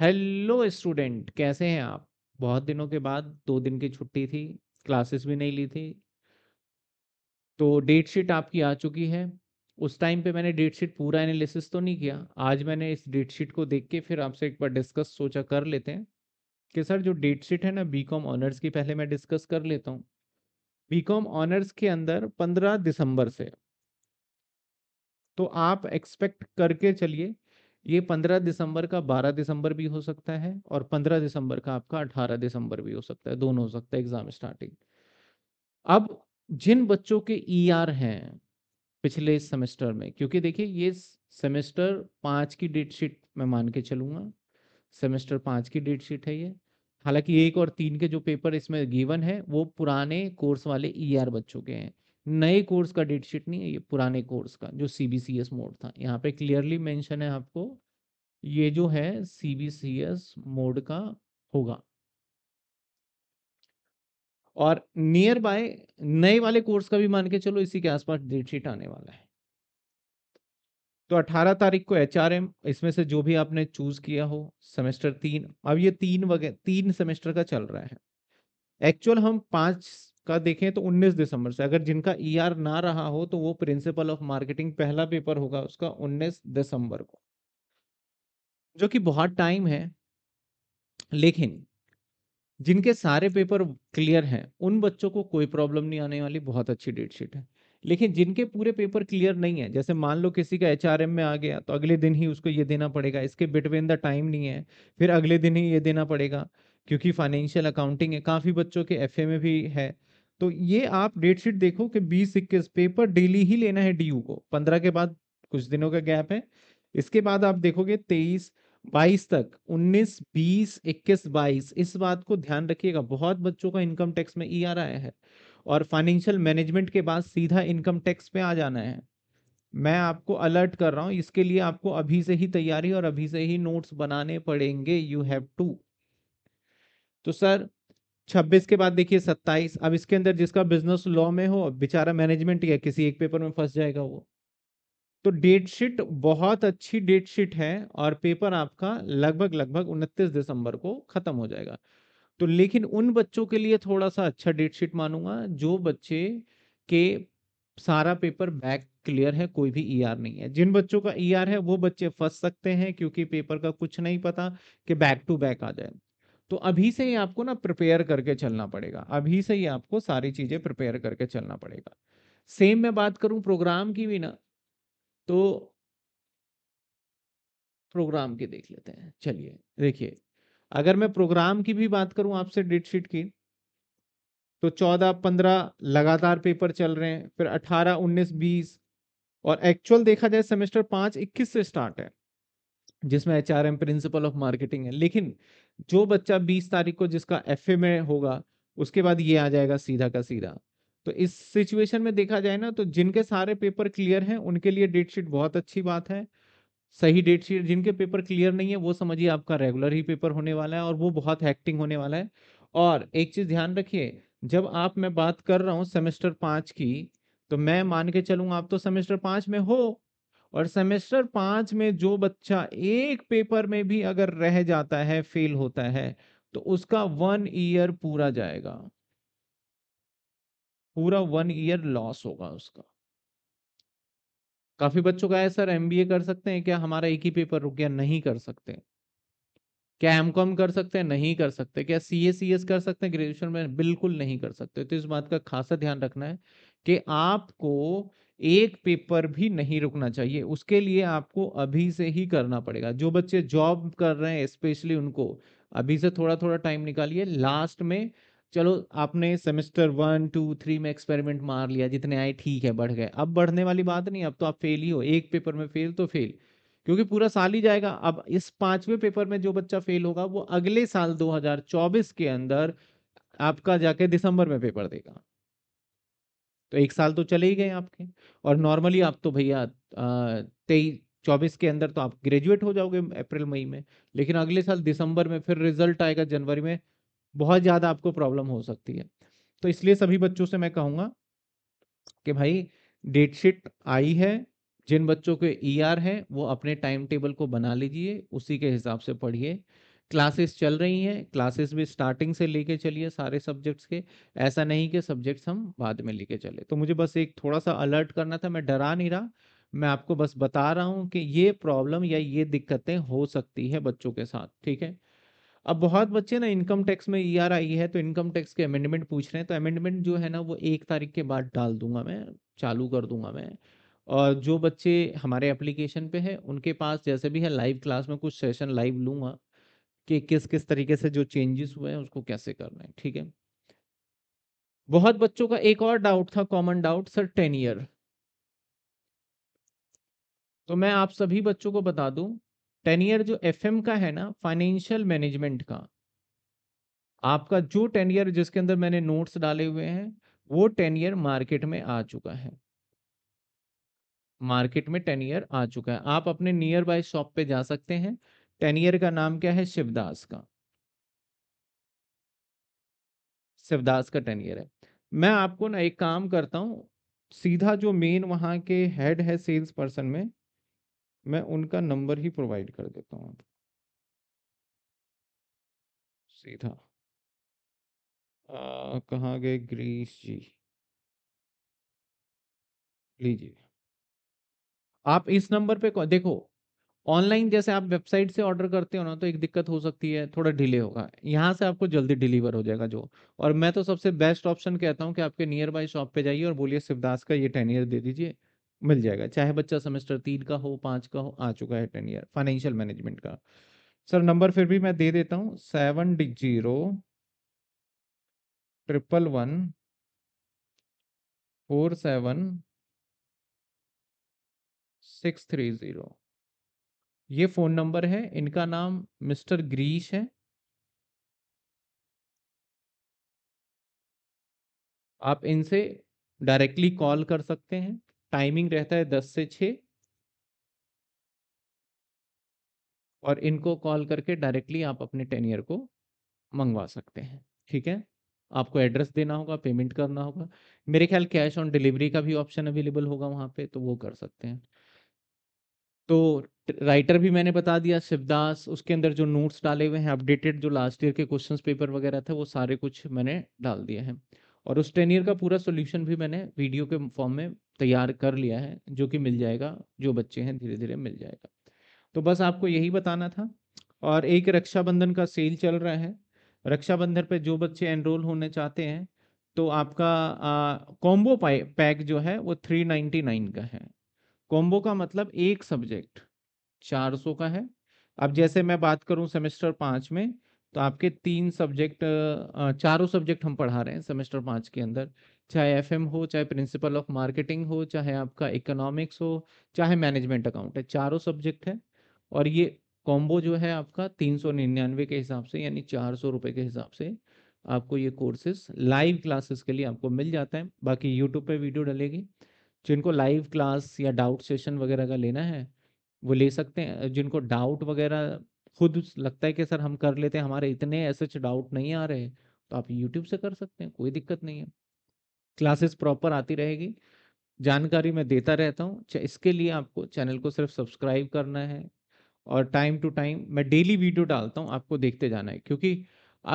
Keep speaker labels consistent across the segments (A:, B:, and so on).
A: hello student कैसे हैं आप बहुत दिनों के बाद दो दिन की छुट्टी थी क्लासेस भी नहीं ली थी तो डेट शीट आपकी आ चुकी है उस टाइम पे मैंने डेट शीट पूरा एनालिसिस तो नहीं किया आज मैंने इस डेट शीट को देख के फिर आपसे एक बार डिस्कस सोचा कर लेते हैं कि सर जो डेट शीट है ना बी कॉम ऑनर्स की पहले मैं डिस्कस कर लेता हूँ बी कॉम ऑनर्स के अंदर पंद्रह दिसंबर से तो आप एक्सपेक्ट करके चलिए ये पंद्रह दिसंबर का बारह दिसंबर भी हो सकता है और पंद्रह दिसंबर का आपका अठारह दिसंबर भी हो सकता है दोनों हो सकता है एग्जाम स्टार्टिंग अब जिन बच्चों के ई e आर हैं पिछले सेमेस्टर में क्योंकि देखिए ये सेमेस्टर पाँच की डेट शीट मैं मान के चलूँगा सेमेस्टर पाँच की डेट शीट है ये हालांकि एक और तीन के जो पेपर इसमें गिवन है वो पुराने कोर्स वाले ई e बच्चों के हैं नए कोर्स का डेट शीट नहीं है ये पुराने कोर्स का जो C B C S mode था यहाँ पे क्लियरली मेंशन है आपको ये जो है C B C S mode का होगा और नियर बाय नए वाले कोर्स का भी मान के चलो इसी के आसपास डेट शीट आने वाला है तो 18 तारीख को एच इसमें से जो भी आपने चूज किया हो सेमेस्टर तीन अब ये तीन वगैरह तीन सेमेस्टर का चल रहा है एक्चुअल हम पांच का देखें तो 19 दिसंबर से अगर जिनका ईआर e ना रहा हो तो वो प्रिंसिपल ऑफ मार्केटिंग पहला पेपर होगा उसका 19 दिसंबर को जो कि बहुत टाइम है लेकिन जिनके सारे पेपर क्लियर हैं उन बच्चों को कोई प्रॉब्लम नहीं आने वाली बहुत अच्छी डेट शीट है लेकिन जिनके पूरे पेपर क्लियर नहीं है जैसे मान लो किसी का एचआरएम में आ गया तो अगले दिन ही उसको ये देना पड़ेगा इसके बिटवीन द टाइम नहीं है फिर अगले दिन ही ये देना पड़ेगा क्योंकि फाइनेंशियल अकाउंटिंग है काफ़ी बच्चों के एफ में भी है तो ये आप डेट शीट देखो कि बीस इक्कीस पेपर डेली ही लेना है डी को पंद्रह के बाद कुछ दिनों का गैप है इसके बाद आप देखोगे तेईस बाईस तक उन्नीस बीस इक्कीस बाईस इस बात को ध्यान रखिएगा बहुत बच्चों का इनकम टैक्स में ई e आर आया है और फाइनेंशियल मैनेजमेंट के बाद सीधा इनकम टैक्स पे आ जाना है मैं आपको अलर्ट कर रहा हूँ इसके लिए आपको अभी से ही तैयारी और अभी से ही नोट्स बनाने पड़ेंगे यू हैव टू तो सर छब्बीस के बाद देखिए सत्ताईस अब इसके अंदर जिसका बिजनेस लॉ में हो बेचारा मैनेजमेंट या किसी एक पेपर में फंस जाएगा वो तो डेट शीट बहुत अच्छी डेट शीट है और पेपर आपका लगभग लगभग उनतीस दिसंबर को खत्म हो जाएगा तो लेकिन उन बच्चों के लिए थोड़ा सा अच्छा डेट शीट मानूंगा जो बच्चे के सारा पेपर बैक क्लियर है कोई भी ईआर e नहीं है जिन बच्चों का ईआर e है वो बच्चे फंस सकते हैं क्योंकि पेपर का कुछ नहीं पता कि बैक टू बैक आ जाए तो अभी से ही आपको ना प्रिपेयर करके चलना पड़ेगा अभी से ही आपको सारी चीजें प्रिपेयर करके चलना पड़ेगा सेम मैं बात करूं प्रोग्राम की भी ना तो प्रोग्राम की देख लेते हैं चलिए देखिए अगर मैं प्रोग्राम की भी बात करूं आपसे डेट शीट की तो चौदह पंद्रह लगातार पेपर चल रहे हैं फिर अठारह उन्नीस बीस और एक्चुअल देखा जाए सेमेस्टर पांच इक्कीस से स्टार्ट है जिसमें H R M principle of marketing है लेकिन जो बच्चा बीस तारीख को जिसका एफ ए में होगा उसके बाद ये आ जाएगा सीधा का सीधा तो इस सिचुएशन में देखा जाए ना तो जिनके सारे पेपर क्लियर हैं उनके लिए डेट शीट बहुत अच्छी बात है सही डेट शीट जिनके पेपर क्लियर नहीं है वो समझिए आपका रेगुलर ही पेपर होने वाला है और वो बहुत हैक्टिंग होने वाला है और एक चीज़ ध्यान रखिए जब आप मैं बात कर रहा हूँ सेमेस्टर पाँच की तो मैं मान के चलूँगा आप तो सेमेस्टर पाँच में हो और सेमेस्टर पाँच में जो बच्चा एक पेपर में भी अगर रह जाता है फेल होता है तो उसका वन ईयर पूरा जाएगा पूरा वन ईयर लॉस होगा उसका काफी बच्चों का है सर एमबीए कर सकते हैं क्या हमारा एक ही पेपर रुक गया नहीं कर सकते क्या एम कॉम कर सकते हैं नहीं कर सकते क्या सी एस सी एस कर सकते हैं ग्रेजुएशन में बिल्कुल नहीं कर सकते तो इस बात का खासा ध्यान रखना है कि आपको एक पेपर भी नहीं रुकना चाहिए उसके लिए आपको अभी से ही करना पड़ेगा जो बच्चे जॉब कर रहे हैं स्पेशली उनको अभी से थोड़ा थोड़ा टाइम निकालिए लास्ट में चलो आपने सेमेस्टर वन टू थ्री में एक्सपेरिमेंट मार लिया जितने आए ठीक है बढ़ गए अब बढ़ने वाली बात नहीं अब तो आप फेल ही हो एक पेपर में फेल तो फेल क्योंकि पूरा साल ही जाएगा अब इस पांचवें पेपर में जो बच्चा फेल होगा वो अगले साल 2024 के अंदर आपका जाके दिसंबर में पेपर देगा तो एक साल तो चले ही गए आपके और नॉर्मली आप तो भैया तेईस चौबीस के अंदर तो आप ग्रेजुएट हो जाओगे अप्रैल मई में लेकिन अगले साल दिसंबर में फिर रिजल्ट आएगा जनवरी में बहुत ज़्यादा आपको प्रॉब्लम हो सकती है तो इसलिए सभी बच्चों से मैं कहूँगा कि भाई डेट शीट आई है जिन बच्चों के ई ER है वो अपने टाइम टेबल को बना लीजिए उसी के हिसाब से पढ़िए क्लासेस चल रही हैं क्लासेस भी स्टार्टिंग से लेके चलिए सारे सब्जेक्ट्स के ऐसा नहीं कि सब्जेक्ट्स हम बाद में लेके चले तो मुझे बस एक थोड़ा सा अलर्ट करना था मैं डरा नहीं रहा मैं आपको बस बता रहा हूँ कि ये प्रॉब्लम या ये दिक्कतें हो सकती है बच्चों के साथ ठीक है अब बहुत बच्चे ना इनकम टैक्स में ई आर आई है तो इनकम टैक्स के अमेंडमेंट पूछ रहे हैं तो अमेंडमेंट जो है ना वो एक तारीख के बाद डाल दूंगा मैं चालू कर दूंगा मैं और जो बच्चे हमारे एप्लीकेशन पे है उनके पास जैसे भी है लाइव क्लास में कुछ सेशन लाइव लूँगा कि किस किस तरीके से जो चेंजेस हुए हैं उसको कैसे करना है ठीक है बहुत बच्चों का एक और डाउट था common doubt sir ten year तो मैं आप सभी बच्चों को बता दूं टेन ईयर जो एफ का है ना फाइनेंशियल मैनेजमेंट का आपका जो टेन ईयर जिसके अंदर मैंने नोट्स डाले हुए हैं वो टेन ईयर मार्केट में आ चुका है मार्केट में टेन ईयर आ चुका है आप अपने नियर बाय शॉप पे जा सकते हैं टेनियर का नाम क्या है शिवदास का शिवदास का टेनियर है मैं आपको ना एक काम करता हूँ सीधा जो मेन वहां के हेड है सेल्स पर्सन में मैं उनका नंबर ही प्रोवाइड कर देता हूँ सीधा कहाँ गए ग्रीस जी लीजिए आप इस नंबर पे देखो ऑनलाइन जैसे आप वेबसाइट से ऑर्डर करते हो ना तो एक दिक्कत हो सकती है थोड़ा डिले होगा यहाँ से आपको जल्दी डिलीवर हो जाएगा जो और मैं तो सबसे बेस्ट ऑप्शन कहता हूँ कि आपके नियर बाई शॉप पे जाइए और बोलिए शिवदास का ये टेन ईयर दे दीजिए मिल जाएगा चाहे बच्चा सेमेस्टर तीन का हो पाँच का हो आ चुका है टेन ईयर फाइनेंशियल मैनेजमेंट का सर नंबर फिर भी मैं दे देता हूँ seven zero triple one four seven six three zero ये फ़ोन नंबर है इनका नाम मिस्टर ग्रीश है आप इनसे डायरेक्टली कॉल कर सकते हैं टाइमिंग रहता है दस से छ और इनको कॉल करके डायरेक्टली आप अपने टेनियर को मंगवा सकते हैं ठीक है आपको एड्रेस देना होगा पेमेंट करना होगा मेरे ख्याल कैश ऑन डिलीवरी का भी ऑप्शन अवेलेबल होगा वहाँ पे तो वो कर सकते हैं तो राइटर भी मैंने बता दिया शिवदास उसके अंदर जो नोट्स डाले हुए हैं अपडेटेड जो लास्ट ईयर के क्वेश्चन पेपर वगैरह थे वो सारे कुछ मैंने डाल दिए हैं और उस टेन ईयर का पूरा सोल्यूशन भी मैंने वीडियो के फॉर्म में तैयार कर लिया है जो कि मिल जाएगा जो बच्चे हैं धीरे धीरे मिल जाएगा तो बस आपको यही बताना था और एक रक्षाबंधन का सेल चल रहा है रक्षाबंधन पे जो बच्चे एनरोल होने चाहते हैं तो आपका कॉम्बो पैक जो है वो थ्री नाइन्टी नाइन का है कॉम्बो का मतलब एक सब्जेक्ट 400 का है अब जैसे मैं बात करूं सेमेस्टर पाँच में तो आपके तीन सब्जेक्ट चारों सब्जेक्ट हम पढ़ा रहे हैं सेमेस्टर पाँच के अंदर चाहे एफएम हो चाहे प्रिंसिपल ऑफ मार्केटिंग हो चाहे आपका इकोनॉमिक्स हो चाहे मैनेजमेंट अकाउंट है चारों सब्जेक्ट है और ये कॉम्बो जो है आपका तीन सौ निन्यानवे के हिसाब से यानी चार सौ रुपये के हिसाब से आपको ये कोर्सेज लाइव क्लासेस के लिए आपको मिल जाता है बाकी यूट्यूब पे वीडियो डलेगी जिनको लाइव क्लास या डाउट सेशन वगैरह का लेना है वो ले सकते हैं जिनको डाउट वगैरह खुद लगता है कि सर हम कर लेते हैं हमारे इतने ऐसे डाउट नहीं आ रहे तो आप यूट्यूब से कर सकते हैं कोई दिक्कत नहीं है क्लासेस प्रॉपर आती रहेगी जानकारी मैं देता रहता हूँ इसके लिए आपको चैनल को सिर्फ सब्सक्राइब करना है और टाइम टू टाइम मैं डेली वीडियो डालता हूँ आपको देखते जाना है क्योंकि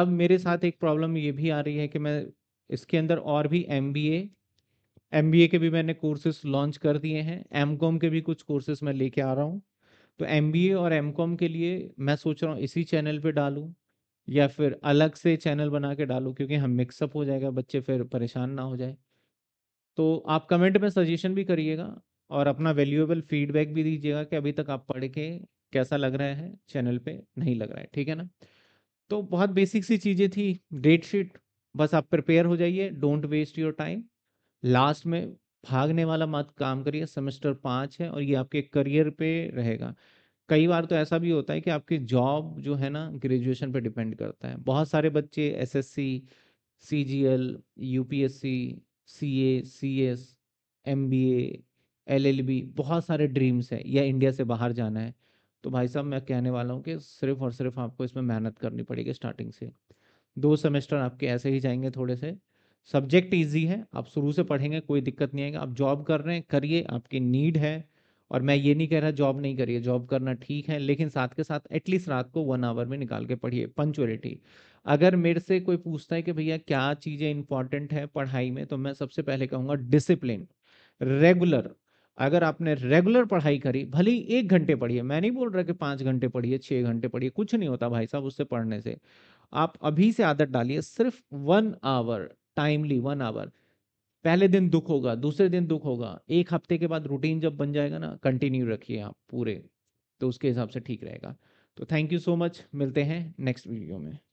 A: अब मेरे साथ एक प्रॉब्लम ये भी आ रही है कि मैं इसके अंदर और भी एम एम के भी मैंने कोर्सेस लॉन्च कर दिए हैं एम के भी कुछ कोर्सेज मैं लेके आ रहा हूँ तो एम और एम के लिए मैं सोच रहा हूँ इसी चैनल पर डालूँ या फिर अलग से चैनल बना के डालूँ क्योंकि हम मिक्सअप हो जाएगा बच्चे फिर परेशान ना हो जाए तो आप कमेंट में सजेशन भी करिएगा और अपना वैल्यूएबल फीडबैक भी दीजिएगा कि अभी तक आप पढ़ के कैसा लग रहा है चैनल पे नहीं लग रहा है ठीक है ना तो बहुत बेसिक सी चीज़ें थी डेट शीट बस आप प्रिपेयर हो जाइए don't waste your time last में भागने वाला मत काम करिए सेमेस्टर पाँच है और ये आपके करियर पे रहेगा कई बार तो ऐसा भी होता है कि आपकी जॉब जो है ना ग्रेजुएशन पे डिपेंड करता है बहुत सारे बच्चे SSC CGL UPSC CA CS MBA LLB बहुत सारे ड्रीम्स हैं या इंडिया से बाहर जाना है तो भाई साहब मैं कहने वाला हूँ कि सिर्फ और सिर्फ आपको इसमें मेहनत करनी पड़ेगी स्टार्टिंग से दो सेमेस्टर आपके ऐसे ही जाएंगे थोड़े से सब्जेक्ट इजी है आप शुरू से पढ़ेंगे कोई दिक्कत नहीं आएगा आप जॉब कर रहे हैं करिए आपकी नीड है और मैं ये नहीं कह रहा जॉब नहीं करिए जॉब करना ठीक है लेकिन साथ के साथ एटलीस्ट रात को वन आवर में निकाल के पढ़िए पंचुअलिटी अगर मेरे से कोई पूछता है कि भैया क्या चीज़ें इंपॉर्टेंट है पढ़ाई में तो मैं सबसे पहले कहूँगा डिसिप्लिन रेगुलर अगर आपने रेगुलर पढ़ाई करी भले ही एक घंटे पढ़िए मैं नहीं बोल रहा कि पाँच घंटे पढ़िए छः घंटे पढ़िए कुछ नहीं होता भाई साहब उससे पढ़ने से आप अभी से आदत डालिए सिर्फ one hour timely one hour पहले दिन दुख होगा दूसरे दिन दुख होगा एक हफ्ते के बाद रूटीन जब बन जाएगा ना कंटिन्यू रखिए आप पूरे तो उसके हिसाब से ठीक रहेगा तो थैंक यू सो मच मिलते हैं नेक्स्ट वीडियो में